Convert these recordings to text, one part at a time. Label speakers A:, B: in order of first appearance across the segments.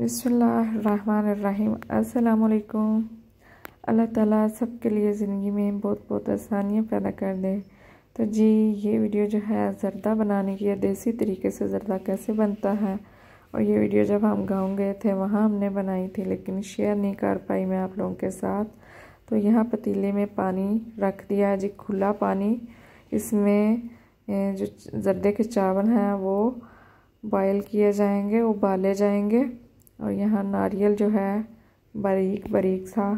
A: बसमीम अल्लाम अल्लाह ताला सब के लिए ज़िंदगी में बहुत बहुत आसानियाँ पैदा कर दे तो जी ये वीडियो जो है ज़रदा बनाने की या देसी तरीके से ज़रदा कैसे बनता है और ये वीडियो जब हम गाँव गए थे वहाँ हमने बनाई थी लेकिन शेयर नहीं कर पाई मैं आप लोगों के साथ तो यहाँ पतीले में पानी रख दिया है जी खुला पानी इसमें जो जर्दे के चावल हैं वो बॉयल किए जाएंगे उबाले जाएंगे और यहाँ नारियल जो है बारीक बारीक सा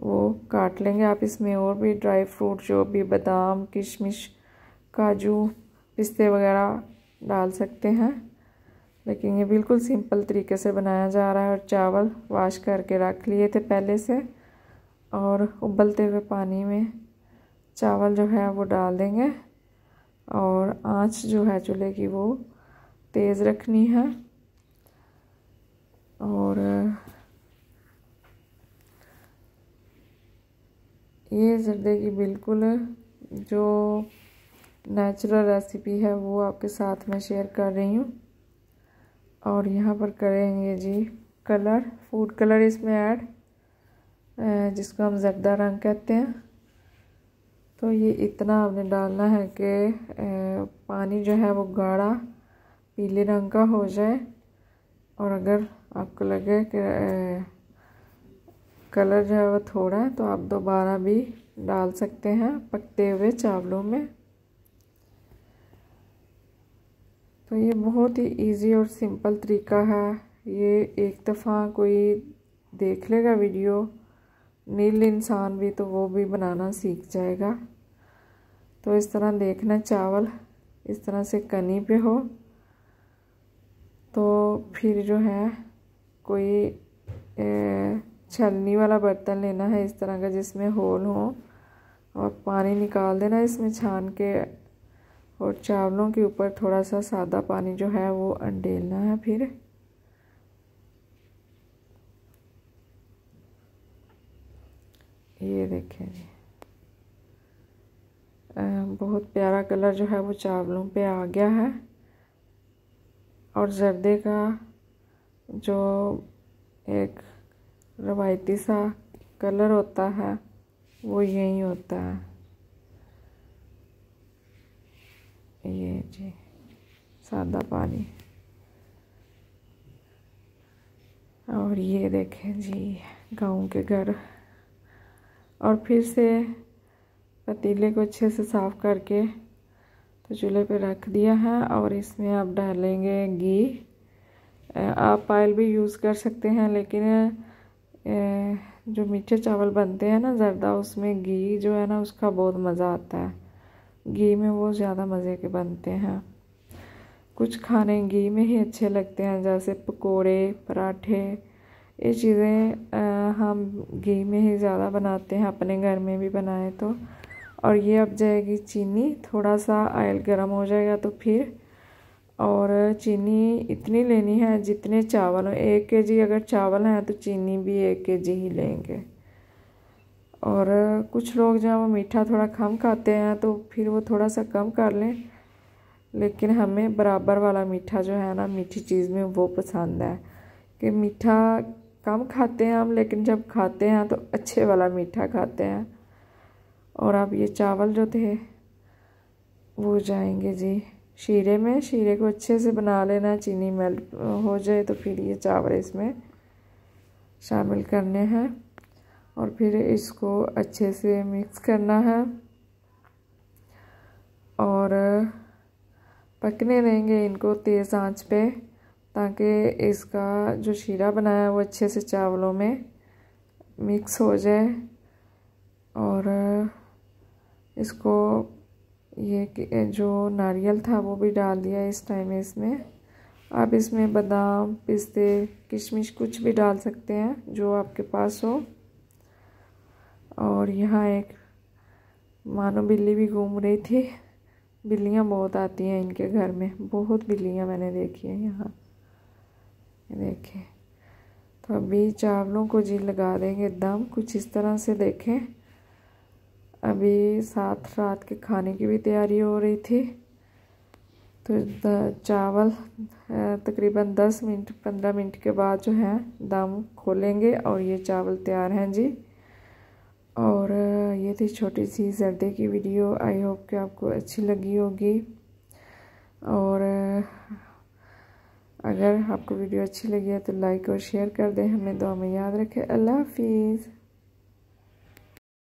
A: वो काट लेंगे आप इसमें और भी ड्राई फ्रूट जो भी बादाम किशमिश काजू पिस्ते वगैरह डाल सकते हैं लेकिन ये बिल्कुल सिंपल तरीके से बनाया जा रहा है और चावल वाश करके रख लिए थे पहले से और उबलते हुए पानी में चावल जो है वो डाल देंगे और आंच जो है चूल्हे की वो तेज़ रखनी है और ये जर्दे की बिल्कुल जो नेचुरल रेसिपी है वो आपके साथ में शेयर कर रही हूँ और यहाँ पर करेंगे जी कलर फूड कलर इसमें ऐड जिसको हम जरदा रंग कहते हैं तो ये इतना आपने डालना है कि पानी जो है वो गाढ़ा पीले रंग का हो जाए और अगर आपको लगे कि कलर जो है वो थोड़ा है तो आप दोबारा भी डाल सकते हैं पकते हुए चावलों में तो ये बहुत ही इजी और सिंपल तरीका है ये एक दफ़ा कोई देख लेगा वीडियो नील इंसान भी तो वो भी बनाना सीख जाएगा तो इस तरह देखना चावल इस तरह से कनी पे हो तो फिर जो है कोई छलनी वाला बर्तन लेना है इस तरह का जिसमें होल हो और पानी निकाल देना इसमें छान के और चावलों के ऊपर थोड़ा सा सादा पानी जो है वो अंडेलना है फिर ये देखें जी बहुत प्यारा कलर जो है वो चावलों पे आ गया है और जर्दे का जो एक रवायती सा कलर होता है वो यही होता है ये जी सादा पानी और ये देखें जी गाँव के घर और फिर से पतीले को अच्छे से साफ़ करके तो चूल्हे पे रख दिया है और इसमें आप डालेंगे घी आप पायल भी यूज़ कर सकते हैं लेकिन जो मीठे चावल बनते हैं ना जरदा उसमें घी जो है ना उसका बहुत मज़ा आता है घी में वो ज़्यादा मज़े के बनते हैं कुछ खाने घी में ही अच्छे लगते हैं जैसे पकोड़े पराठे ये चीज़ें हम घी में ही ज़्यादा बनाते हैं अपने घर में भी बनाए तो और ये अब जाएगी चीनी थोड़ा सा ऑयल गर्म हो जाएगा तो फिर और चीनी इतनी लेनी है जितने चावल एक के जी अगर चावल हैं तो चीनी भी एक के जी ही लेंगे और कुछ लोग जो वो मीठा थोड़ा कम खाते हैं तो फिर वो थोड़ा सा कम कर लें लेकिन हमें बराबर वाला मीठा जो है ना मीठी चीज़ में वो पसंद है कि मीठा कम खाते हैं हम लेकिन जब खाते हैं तो अच्छे वाला मीठा खाते हैं और अब ये चावल जो थे वो जाएंगे जी शीरे में शीरे को अच्छे से बना लेना चीनी मेल्ट हो जाए तो फिर ये चावल इसमें शामिल करने हैं और फिर इसको अच्छे से मिक्स करना है और पकने देंगे इनको तेज़ आंच पे ताकि इसका जो शीरा बनाया वो अच्छे से चावलों में मिक्स हो जाए और इसको ये जो नारियल था वो भी डाल दिया इस टाइम में इसमें आप इसमें बादाम पिस्ते किशमिश कुछ भी डाल सकते हैं जो आपके पास हो और यहाँ एक मानो बिल्ली भी घूम रही थी बिल्लियाँ बहुत आती हैं इनके घर में बहुत बिल्लियाँ मैंने देखी हैं यहाँ देखें तो अभी चावलों को जी लगा देंगे दम कुछ इस तरह से देखें अभी साथ रात के खाने की भी तैयारी हो रही थी तो चावल तकरीबन दस मिनट पंद्रह मिनट के बाद जो है दम खोलेंगे और ये चावल तैयार हैं जी और ये थी छोटी सी जर्दे की वीडियो आई होप कि आपको अच्छी लगी होगी और अगर आपको वीडियो अच्छी लगी है तो लाइक और शेयर कर दें हमें दो हमें याद रखें अल्लाह हाफिज़